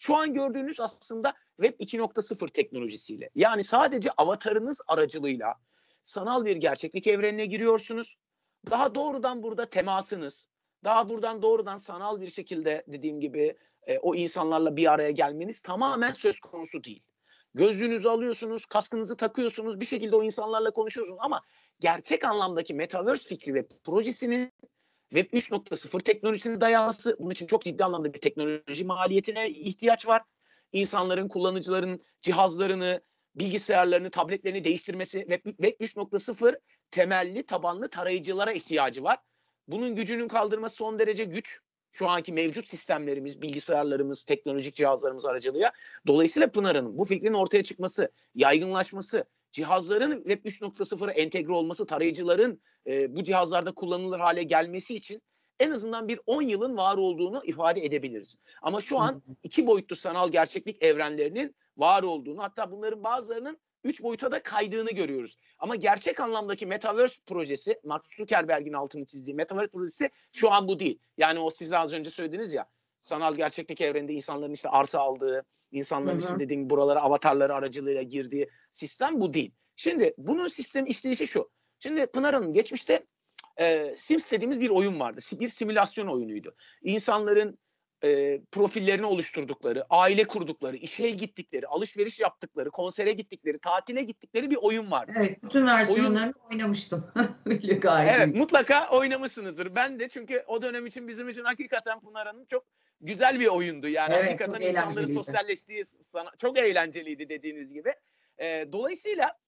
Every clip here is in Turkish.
Şu an gördüğünüz aslında Web 2.0 teknolojisiyle. Yani sadece avatarınız aracılığıyla sanal bir gerçeklik evrenine giriyorsunuz. Daha doğrudan burada temasınız, daha buradan doğrudan sanal bir şekilde dediğim gibi e, o insanlarla bir araya gelmeniz tamamen söz konusu değil. Gözlüğünüzü alıyorsunuz, kaskınızı takıyorsunuz, bir şekilde o insanlarla konuşuyorsunuz ama gerçek anlamdaki metaverse fikri ve projesinin Web 3.0 teknolojisine dayanması bunun için çok ciddi anlamda bir teknoloji maliyetine ihtiyaç var. İnsanların, kullanıcıların cihazlarını, bilgisayarlarını, tabletlerini değiştirmesi Web, Web 3.0 temelli, tabanlı tarayıcılara ihtiyacı var. Bunun gücünün kaldırması son derece güç. Şu anki mevcut sistemlerimiz, bilgisayarlarımız, teknolojik cihazlarımız aracılığıyla. Dolayısıyla Pınar'ın bu fikrin ortaya çıkması, yaygınlaşması, cihazların Web 3.0'a entegre olması, tarayıcıların e, bu cihazlarda kullanılır hale gelmesi için en azından bir 10 yılın var olduğunu ifade edebiliriz. Ama şu an iki boyutlu sanal gerçeklik evrenlerinin var olduğunu hatta bunların bazılarının üç boyuta da kaydığını görüyoruz. Ama gerçek anlamdaki Metaverse projesi, Mark Zuckerberg'in altını çizdiği Metaverse projesi şu an bu değil. Yani o siz az önce söylediniz ya, sanal gerçeklik evreninde insanların işte arsa aldığı, İnsanların hı hı. işte dediğim buralara avatarları aracılığıyla girdiği sistem bu değil. Şimdi bunun sistem işleyişi şu. Şimdi Pınar'ın geçmişte e, Sims dediğimiz bir oyun vardı. Bir simülasyon oyunuydu. İnsanların e, profillerini oluşturdukları, aile kurdukları, işe gittikleri, alışveriş yaptıkları, konsere gittikleri, tatile gittikleri bir oyun vardı. Evet, bütün versiyonlarını oyun... oynamıştım. Öyle gayet. Evet, mutlaka oynamışsınızdır. Ben de çünkü o dönem için bizim için hakikaten Pınar'ın çok güzel bir oyundu yani. Evet, Hakikaten insanların sosyalleştiği sana, çok eğlenceliydi dediğiniz gibi. E, dolayısıyla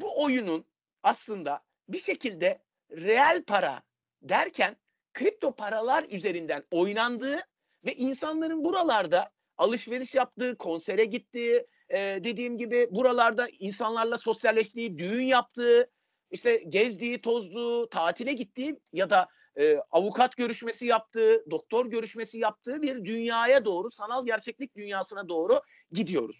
bu oyunun aslında bir şekilde reel para derken kripto paralar üzerinden oynandığı ve insanların buralarda alışveriş yaptığı, konsere gittiği, e, dediğim gibi buralarda insanlarla sosyalleştiği, düğün yaptığı, işte gezdiği, tozduğu, tatile gittiği ya da e, avukat görüşmesi yaptığı, doktor görüşmesi yaptığı bir dünyaya doğru, sanal gerçeklik dünyasına doğru gidiyoruz.